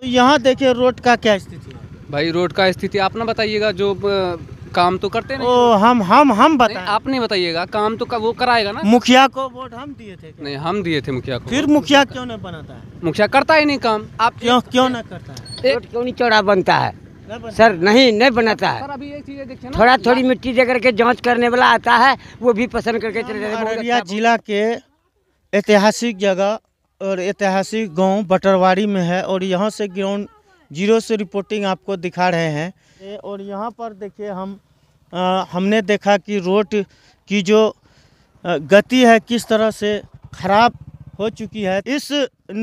तो यहाँ देखिए रोड का क्या स्थिति है भाई रोड का स्थिति आप ना बताइएगा जो काम तो करते हैं ओ, हम हम हम बताएं आप नहीं बताइएगा काम तो वो कराएगा ना मुखिया को वोट हम दिए थे नहीं हम दिए थे मुखिया को फिर मुखिया क्यों नहीं बनाता है मुखिया करता ही नहीं काम आप क्यों क्यों ना करता है क्यों नहीं चौड़ा बनता है सर नहीं नहीं बनाता है थोड़ा थोड़ी मिट्टी दे करके जाँच करने वाला आता है वो भी पसंद करके चले जाते अच्छा- जिला के ऐतिहासिक जगह और ऐतिहासिक गांव बटरवाड़ी में है और यहां से ग्राउंड जीरो से रिपोर्टिंग आपको दिखा रहे हैं और यहां पर देखिए हम आ, हमने देखा कि रोड की जो गति है किस तरह से खराब हो चुकी है इस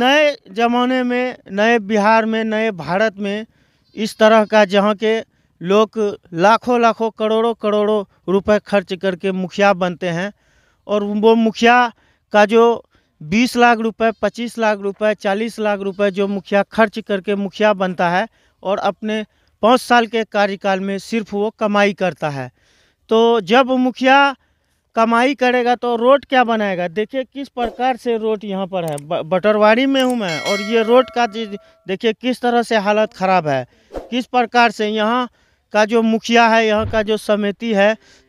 नए ज़माने में नए बिहार में नए भारत में इस तरह का जहाँ के लोग लाखों लाखों करोड़ों करोड़ों रुपए खर्च करके मुखिया बनते हैं और वो मुखिया का जो बीस लाख रुपए पच्चीस लाख रुपए चालीस लाख रुपए जो मुखिया खर्च करके मुखिया बनता है और अपने पाँच साल के कार्यकाल में सिर्फ वो कमाई करता है तो जब मुखिया कमाई करेगा तो रोड क्या बनाएगा देखिए किस प्रकार से रोड यहाँ पर है बटरवाड़ी में हूँ मैं और ये रोड का देखिए किस तरह से हालत ख़राब है किस प्रकार से यहाँ का जो मुखिया है यहाँ का जो समिति है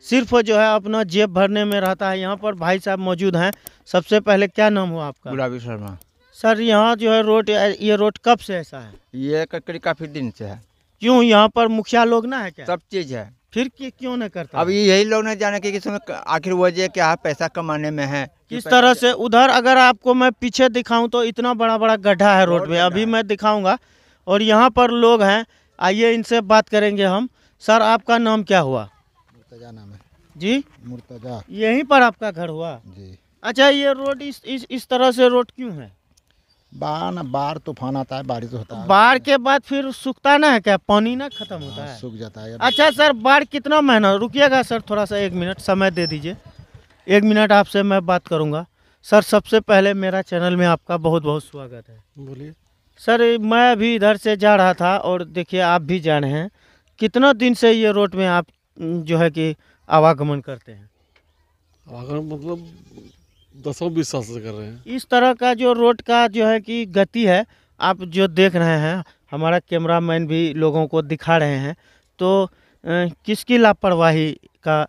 सिर्फ जो है अपना जेब भरने में रहता है यहाँ पर भाई साहब मौजूद हैं सबसे पहले क्या नाम हुआ आपका गुलाबी शर्मा सर यहाँ जो है रोड ये रोड कब से ऐसा है ये ककड़ी काफ़ी दिन से है क्यों यहाँ पर मुखिया लोग ना है क्या सब चीज़ है फिर क्यों नहीं करता अब यही लोग नहीं जाने कि आखिर वजह क्या है पैसा कमाने में है किस तरह से उधर अगर आपको मैं पीछे दिखाऊं तो इतना बड़ा बड़ा गड्ढा है रोड में अभी मैं दिखाऊंगा और यहाँ पर लोग हैं आइए इनसे बात करेंगे हम सर आपका नाम क्या हुआ मुर्तजा नाम है जी मुर्तजा यहीं पर आपका घर हुआ जी अच्छा ये रोड इस इस, इस तरह से रोड क्यों है बाढ़ बाढ़ तूफान आता है बारिश होता है बाढ़ के बाद फिर सूखता ना है क्या पानी ना खत्म होता हाँ, है सूख जाता है अच्छा सर बाढ़ कितना महीना रुकिएगा सर थोड़ा सा एक मिनट समय दे दीजिए एक मिनट आपसे मैं बात करूँगा सर सबसे पहले मेरा चैनल में आपका बहुत बहुत स्वागत है बोलिए सर मैं अभी इधर से जा रहा था और देखिए आप भी जा रहे हैं कितना दिन से ये रोड में आप जो है कि आवागमन करते हैं आवागमन मतलब दसों बीस साल से कर रहे हैं इस तरह का जो रोड का जो है कि गति है आप जो देख रहे हैं हमारा कैमरा मैन भी लोगों को दिखा रहे हैं तो किसकी लापरवाही का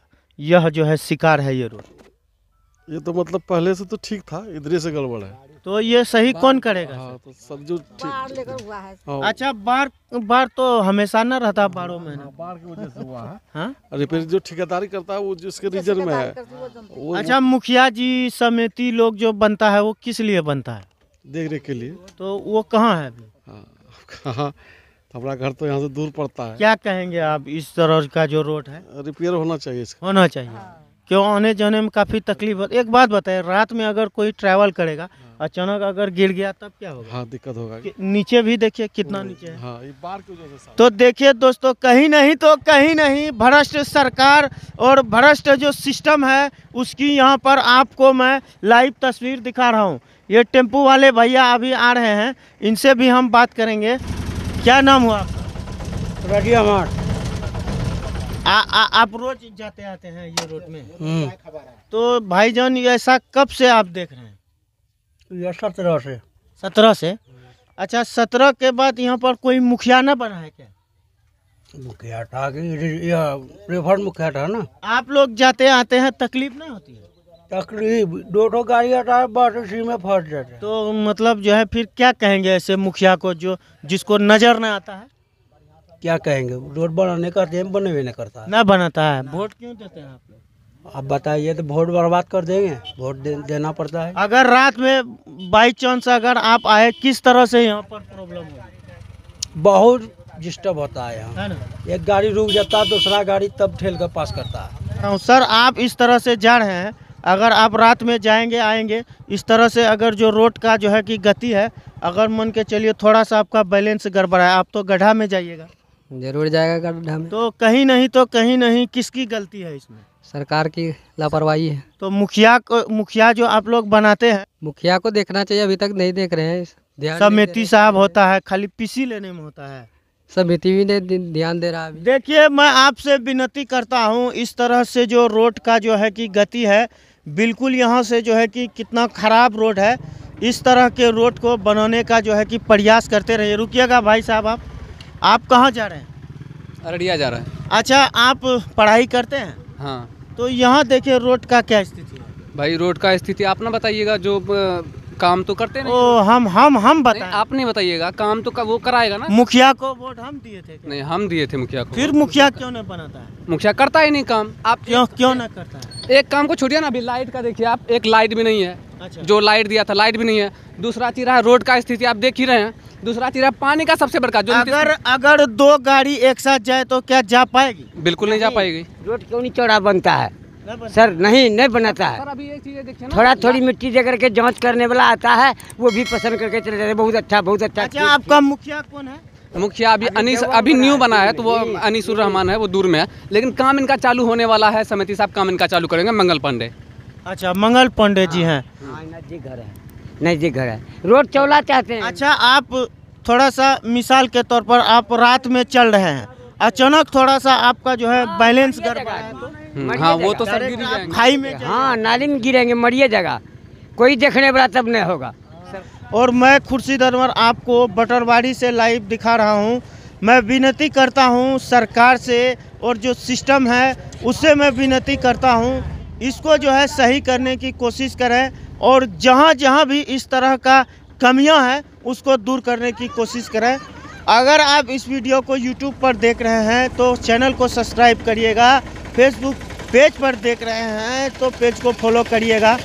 यह जो है शिकार है ये रोड ये तो मतलब पहले से तो ठीक था इधर से गड़बड़ है तो ये सही कौन करेगा हाँ, तो सब जो लेकर हुआ है हाँ। अच्छा बाढ़ बार तो हमेशा ना रहता बाढ़ों में हाँ, बाढ़ की वजह से हुआ है हाँ? जो ठेकेदारी करता है वो जिसके रिजर्व में है वो अच्छा मुखिया जी समिति लोग जो बनता है वो किस लिए बनता है देख रेख के लिए तो वो कहाँ है अभी हमारा तो घर तो यहाँ से दूर पड़ता है क्या कहेंगे आप इस तरह का जो रोड है रिपेयर होना चाहिए होना चाहिए हाँ। क्यों आने जाने में काफ़ी तकलीफ होती एक बात बताए रात में अगर कोई ट्रैवल करेगा हाँ। अचानक अगर गिर गया तब क्या होगा हाँ दिक्कत होगा नीचे भी देखिए कितना नीचे है हाँ, ये बार की वजह से तो देखिए दोस्तों कहीं नहीं तो कहीं नहीं भ्रष्ट सरकार और भ्रष्ट जो सिस्टम है उसकी यहाँ पर आपको मैं लाइव तस्वीर दिखा रहा हूँ ये टेम्पू वाले भैया अभी आ रहे हैं इनसे भी हम बात करेंगे क्या नाम हुआ आपका आ, आ, आप रोज जाते आते हैं ये रोड में हम्म। तो भाईजान ऐसा कब से आप देख रहे हैं सत्रह से सत्रह से अच्छा सत्रह के बाद यहाँ पर कोई मुखिया ना बना है क्या मुखिया था तो या मुखिया था ना आप लोग जाते आते हैं तकलीफ ना होती है तकलीफ दो तो गाड़ी आता है बस उसी में फंस जाते तो मतलब जो है फिर क्या कहेंगे ऐसे मुखिया को जो जिसको नज़र ना आता है क्या कहेंगे रोड बनाने का टाइम बने हुए नहीं करता ना बनाता है वोट क्यों देते हैं आप लोग आप बताइए तो वोट बर्बाद कर देंगे वोट दे, देना पड़ता है अगर रात में बाई चांस अगर आप आए किस तरह से यहाँ पर प्रॉब्लम बहुत डिस्टर्ब होता है यहाँ एक गाड़ी रुक जाता है दूसरा गाड़ी तब ठेल कर पास करता है तो सर आप इस तरह से जा रहे हैं अगर आप रात में जाएंगे आएंगे इस तरह से अगर जो रोड का जो है कि गति है अगर मन के चलिए थोड़ा सा आपका बैलेंस गड़बड़ा है आप तो गड्ढा में जाइएगा जरूर जाएगा गड्ढा में तो कहीं नहीं तो कहीं नहीं किसकी गलती है इसमें सरकार की लापरवाही है तो मुखिया को मुखिया जो आप लोग बनाते हैं मुखिया को देखना चाहिए अभी तक नहीं देख रहे हैं समिति साहब होता है खाली पीसी लेने में होता है समिति भी नहीं ध्यान दे रहा है देखिए मैं आपसे विनती करता हूँ इस तरह से जो रोड का जो है कि गति है बिल्कुल यहाँ से जो है कि कितना खराब रोड है इस तरह के रोड को बनाने का जो है कि प्रयास करते रहिए रुकिएगा भाई साहब आप आप कहाँ जा रहे हैं अररिया जा रहे हैं अच्छा आप पढ़ाई करते हैं हाँ तो यहाँ देखिए रोड का क्या स्थिति है भाई रोड का स्थिति आप ना बताइएगा जो काम तो करते हैं ओ हम हम हम नहीं, आप नहीं बताइएगा काम तो वो कराएगा ना मुखिया को वोट हम दिए थे नहीं हम दिए थे मुखिया को फिर मुखिया क्यों नहीं बनाता है मुखिया करता ही नहीं काम आप क्यों क्यों ना करता है एक काम को छोड़िए ना अभी लाइट का देखिए आप एक लाइट भी नहीं है अच्छा। जो लाइट दिया था लाइट भी नहीं है दूसरा चीज रहा रोड का स्थिति आप देख ही रहे हैं दूसरा चीज पानी का सबसे बड़का जो अगर अगर दो गाड़ी एक साथ जाए तो क्या जा पाएगी बिल्कुल नहीं, जा पाएगी रोड क्यों नहीं चौड़ा बनता है सर नहीं नहीं बनाता है अभी थोड़ा थोड़ी मिट्टी दे करके जाँच करने वाला आता है वो भी पसंद करके चले जाते बहुत अच्छा बहुत अच्छा अच्छा आपका मुखिया कौन है मुखिया अभी अनिस अभी न्यू बना है तो वो अनिसुर रहमान है वो दूर में है लेकिन काम इनका चालू होने वाला है समिति साहब काम इनका चालू करेंगे मंगल पांडे अच्छा मंगल पांडे जी हैं हाँ, हाँ, जी घर है नज़दीक घर है रोड चौला चाहते हैं अच्छा आप थोड़ा सा मिसाल के तौर पर आप रात में चल रहे हैं अचानक थोड़ा सा आपका जो है हाँ, बैलेंस तो? हम्म, हाँ वो तो सर गिर खाई में हाँ नाली में गिरेंगे मरिए जगह कोई देखने वाला तब नहीं होगा और मैं खुर्शी दरवर आपको बटरबाड़ी से लाइव दिखा रहा हूँ मैं विनती करता हूँ सरकार से और जो सिस्टम है उससे मैं विनती करता हूँ इसको जो है सही करने की कोशिश करें और जहाँ जहाँ भी इस तरह का कमियाँ हैं उसको दूर करने की कोशिश करें अगर आप इस वीडियो को यूट्यूब पर देख रहे हैं तो चैनल को सब्सक्राइब करिएगा फेसबुक पेज पर देख रहे हैं तो पेज को फॉलो करिएगा